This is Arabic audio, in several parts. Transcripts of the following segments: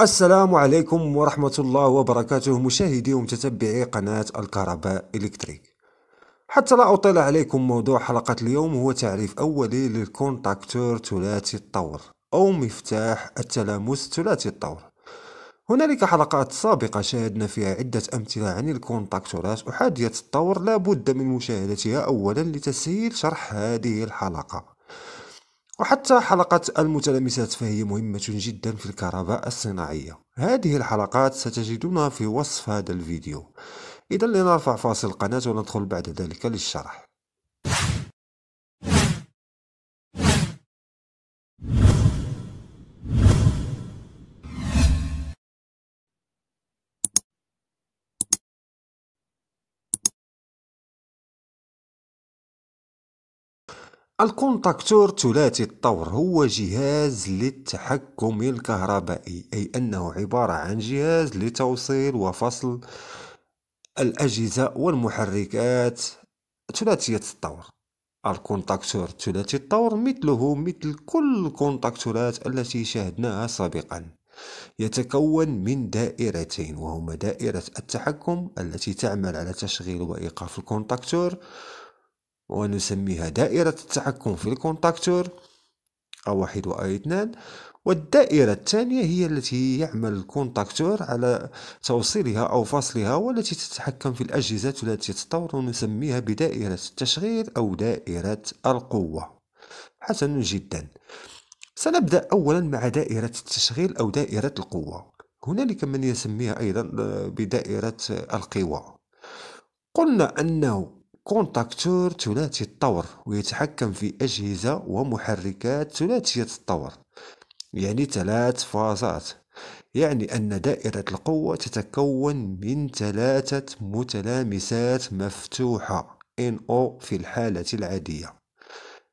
السلام عليكم ورحمة الله وبركاته مشاهدي ومتتبعي قناة الكهرباء إلكتريك حتى لا أطيل عليكم موضوع حلقة اليوم هو تعريف أولي للكونتاكتور ثلاثي الطور أو مفتاح التلامس ثلاثي الطور هنالك حلقات سابقة شاهدنا فيها عدة أمثلة عن الكونتاكتورات أحادية الطور لا بد من مشاهدتها أولا لتسهيل شرح هذه الحلقة وحتى حلقة المتلامسات فهي مهمة جدا في الكهرباء الصناعية هذه الحلقات ستجدونها في وصف هذا الفيديو إذا لنرفع فاصل القناة وندخل بعد ذلك للشرح الكونتاكتور ثلاثي الطور هو جهاز للتحكم الكهربائي أي أنه عبارة عن جهاز لتوصيل وفصل الأجهزة والمحركات ثلاثية الطور الكونتاكتور ثلاثي الطور مثله مثل كل الكونتاكتورات التي شاهدناها سابقا يتكون من دائرتين وهما دائرة التحكم التي تعمل على تشغيل وإيقاف الكونتاكتور ونسميها دائرة التحكم في الكونتاكتور أو واحد وأي اثنان والدائرة الثانية هي التي يعمل الكونتاكتور على توصيلها أو فصلها والتي تتحكم في الأجهزة التي تتطور ونسميها بدائرة التشغيل أو دائرة القوة حسن جدا سنبدأ أولا مع دائرة التشغيل أو دائرة القوة هنالك من يسميها أيضا آه، بدائرة القوى قلنا أنه كونتاكتور ثلاثي الطور ويتحكم في أجهزة ومحركات ثلاثية الطور يعني ثلاث فازات يعني أن دائرة القوة تتكون من ثلاثة متلامسات مفتوحة NO في الحالة العادية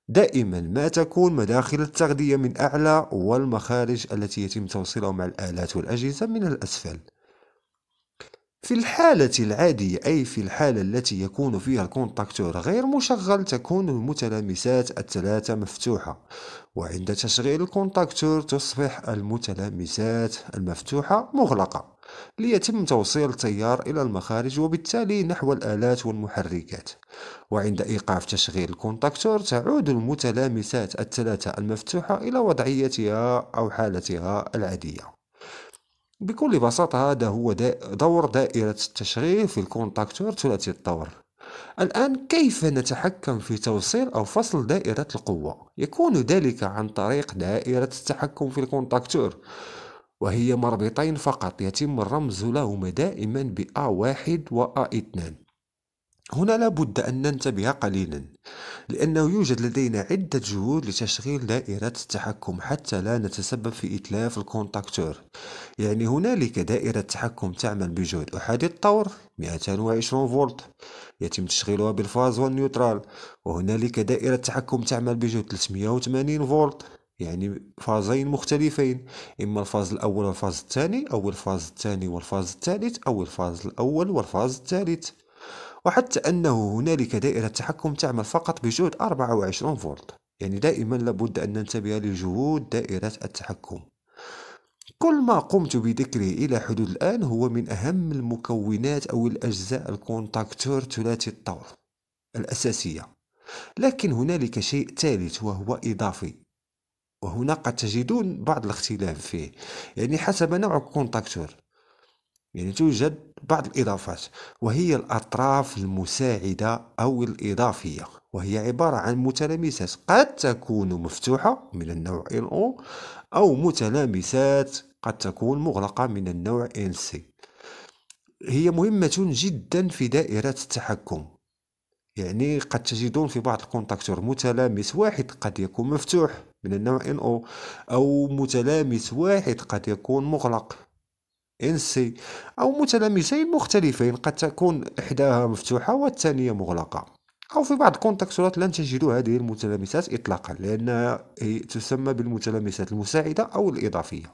دائما ما تكون مداخل التغذية من أعلى والمخارج التي يتم توصيلها مع الآلات والأجهزة من الأسفل في الحالة العادية أي في الحالة التي يكون فيها الكونتاكتور غير مشغل تكون المتلامسات الثلاثة مفتوحة وعند تشغيل الكونتاكتور تصبح المتلامسات المفتوحة مغلقة ليتم توصيل التيار إلى المخارج وبالتالي نحو الآلات والمحركات وعند إيقاف تشغيل الكونتاكتور تعود المتلامسات الثلاثة المفتوحة إلى وضعيتها أو حالتها العادية بكل بساطة هذا هو دور دائرة التشغيل في الكونتاكتور ثلاثي الطور الآن كيف نتحكم في توصيل أو فصل دائرة القوة؟ يكون ذلك عن طريق دائرة التحكم في الكونتاكتور وهي مربطين فقط يتم الرمز لهما دائما ب واحد و a هنا لابد أن ننتبه قليلا لأنه يوجد لدينا عدة جهود لتشغيل دائرة التحكم حتى لا نتسبب في إتلاف الكونتاكتور يعني هنالك دائرة تحكم تعمل بجهد أحادي الطور 220 فولت يتم تشغيلها بالفاز والنيوترال وهنالك دائرة تحكم تعمل بجهد 380 فولت يعني فازين مختلفين إما الفاز الأول والفاز الثاني أو الفاز الثاني والفاز الثالث أو الفاز الأول والفاز الثالث وحتى أنه هنالك دائرة تحكم تعمل فقط بجهد 24 فولت يعني دائما لابد أن ننتبه لجهود دائرة التحكم كل ما قمت بذكره إلى حدود الآن هو من أهم المكونات أو الأجزاء الكونتاكتور ثلاثي الطور الأساسية لكن هنالك شيء ثالث وهو إضافي وهنا قد تجدون بعض الاختلاف فيه يعني حسب نوع الكونتاكتور يعني توجد بعض الإضافات وهي الأطراف المساعدة أو الإضافية وهي عبارة عن متلامسات قد تكون مفتوحة من النوع ال أو متلامسات قد تكون مغلقة من النوع NC هي مهمة جدا في دائرة التحكم يعني قد تجدون في بعض الكونتاكتور متلامس واحد قد يكون مفتوح من النوع NO أو متلامس واحد قد يكون مغلق سي أو متلامسين مختلفين قد تكون إحداها مفتوحة والثانية مغلقة أو في بعض الكونتاكسولات لن تجدوا هذه المتلامسات إطلاقا لأنها تسمى بالمتلامسات المساعدة أو الإضافية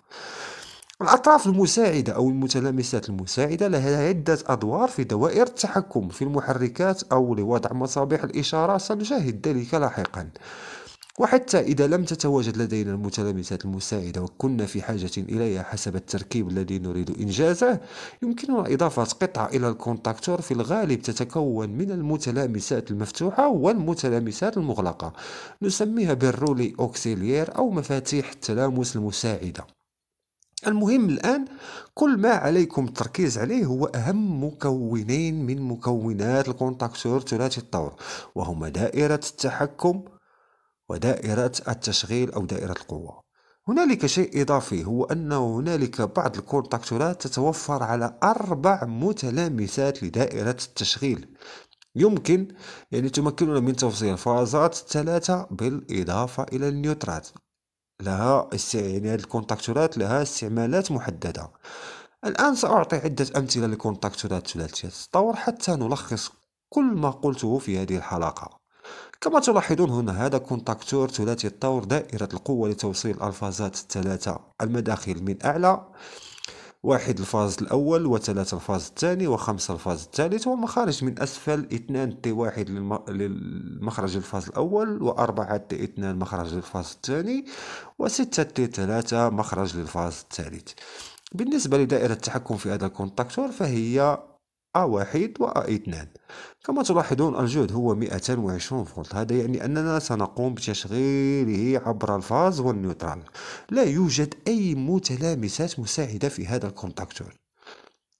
الأطراف المساعدة أو المتلامسات المساعدة لها عدة أدوار في دوائر التحكم في المحركات أو لوضع مصابيح الإشارة سنشاهد ذلك لاحقا وحتى إذا لم تتواجد لدينا المتلامسات المساعدة وكنا في حاجة إليها حسب التركيب الذي نريد إنجازه يمكننا إضافة قطعة إلى الكونتاكتور في الغالب تتكون من المتلامسات المفتوحة والمتلامسات المغلقة نسميها بالرولي أوكسيليير أو مفاتيح التلامس المساعدة المهم الآن كل ما عليكم التركيز عليه هو أهم مكونين من مكونات الكونتاكتور ثلاثي الطور وهما دائرة التحكم ودائرة التشغيل أو دائرة القوة هنالك شيء إضافي هو أن هنالك بعض الكونتاكتورات تتوفر على أربع متلامسات لدائرة التشغيل يمكن يعني تمكننا من توصيل الفازات الثلاثة بالإضافة إلى النيوترات لها يعني هذه الكونتاكتورات لها استعمالات محددة الآن سأعطي عدة أمثلة لكونتاكتورات ثلاثية التطور حتى نلخص كل ما قلته في هذه الحلقة كما تلاحظون هنا هذا كونتاكتور ثلاثي الطور دائرة القوة لتوصيل الفازات الثلاثة المداخل من أعلى واحد الفاز الأول وثلاثة الفاز الثاني وخمسة الفاز الثالث والمخارج من أسفل اثنان تي واحد للمخرج الفاز الأول وأربعة تي اثنان مخرج للفاز الثاني وستة تي ثلاثة مخرج للفاز الثالث بالنسبة لدائرة التحكم في هذا الكونتاكتور فهي أ واحد و ا اثنان كما تلاحظون الجهد هو 220 فولت هذا يعني أننا سنقوم بتشغيله عبر الفاز والنيوترال لا يوجد أي متلامسات مساعدة في هذا الكونتاكتور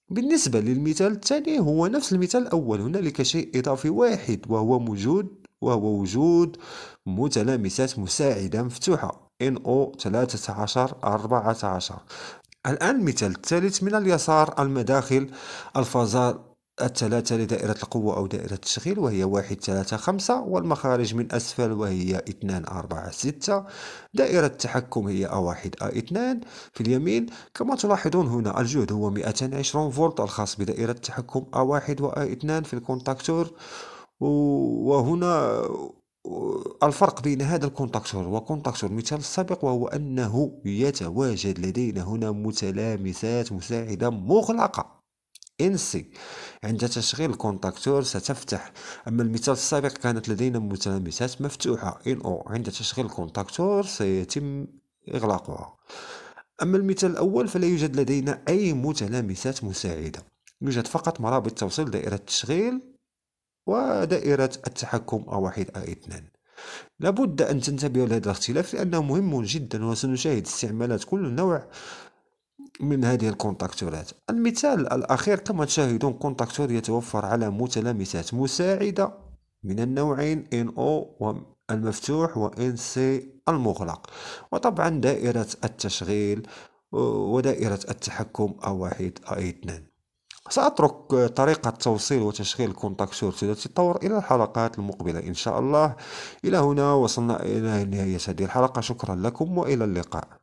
بالنسبة للمثال الثاني هو نفس المثال الأول هنالك شيء إضافي واحد وهو موجود وهو وجود متلامسات مساعدة مفتوحة NO 13 14 الآن المثال الثالث من اليسار المداخل الفازار الثلاثة لدائرة القوة أو دائرة التشغيل وهي واحد ثلاثة خمسة والمخارج من أسفل وهي اثنان أربعة ستة دائرة التحكم هي واحد أ اثنان في اليمين كما تلاحظون هنا الجهد هو عشرون فولت الخاص بدائرة التحكم أ واحد وأ اثنان في الكونتاكتور وهنا الفرق بين هذا الكونتاكتور وكونتاكتور مثال السابق وهو أنه يتواجد لدينا هنا متلامسات مساعدة مغلقة انسي عند تشغيل الكونتاكتور ستفتح اما المثال السابق كانت لدينا متلامسات مفتوحه ان او عند تشغيل الكونتاكتور سيتم اغلاقها اما المثال الاول فلا يوجد لدينا اي متلامسات مساعده يوجد فقط مرابط توصيل دائره التشغيل ودائرة التحكم أو واحد أو آية اثنان لابد أن تنتبه لهذا الاختلاف لأنه مهم جدا وسنشاهد استعمالات كل نوع من هذه الكونتاكتورات المثال الأخير كما تشاهدون كونتاكتور يتوفر على متلامسات مساعدة من النوعين NO المفتوح و NC المغلق وطبعا دائرة التشغيل آه، ودائرة التحكم أو واحد أو آية اثنان سأترك طريقة توصيل وتشغيل كونتاكتور تتطور إلى الحلقات المقبلة إن شاء الله إلى هنا وصلنا إلى نهاية هذه الحلقة شكرا لكم وإلى اللقاء